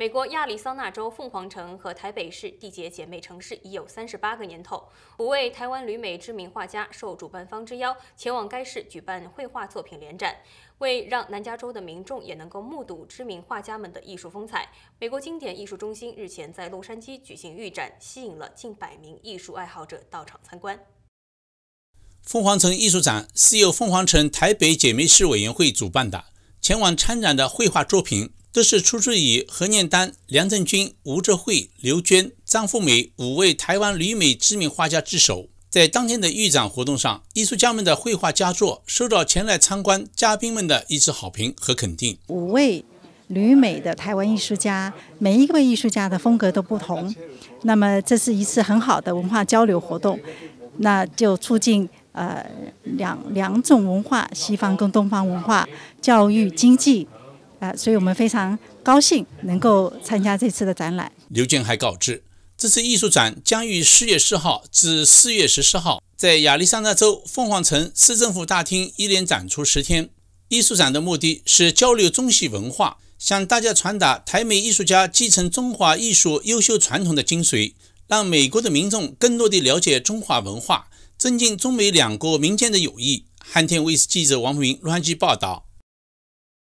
美国亚利桑那州凤凰城和台北市缔结姐妹城市已有三十八个年头。五位台湾旅美知名画家受主办方之邀，前往该市举办绘画作品联展。为让南加州的民众也能够目睹知名画家们的艺术风采，美国经典艺术中心日前在洛杉矶举行预展，吸引了近百名艺术爱好者到场参观。凤凰城艺术展是由凤凰城台北姐妹市委员会主办的，前往参展的绘画作品。都是出自于何念丹、梁正军、吴哲惠、刘娟、张富美五位台湾旅美知名画家之手。在当天的预展活动上，艺术家们的绘画佳作受到前来参观嘉宾们的一致好评和肯定。五位旅美的台湾艺术家，每一位艺术家的风格都不同。那么，这是一次很好的文化交流活动，那就促进呃两两种文化，西方跟东方文化、教育、经济。啊，所以我们非常高兴能够参加这次的展览。刘健还告知，这次艺术展将于四月四号至四月十四号在亚利桑那州凤凰城市政府大厅一连展出十天。艺术展的目的是交流中西文化，向大家传达台美艺术家继承中华艺术优秀传统的精髓，让美国的民众更多地了解中华文化，增进中美两国民间的友谊。汉天卫视记者王福明洛杉矶报道。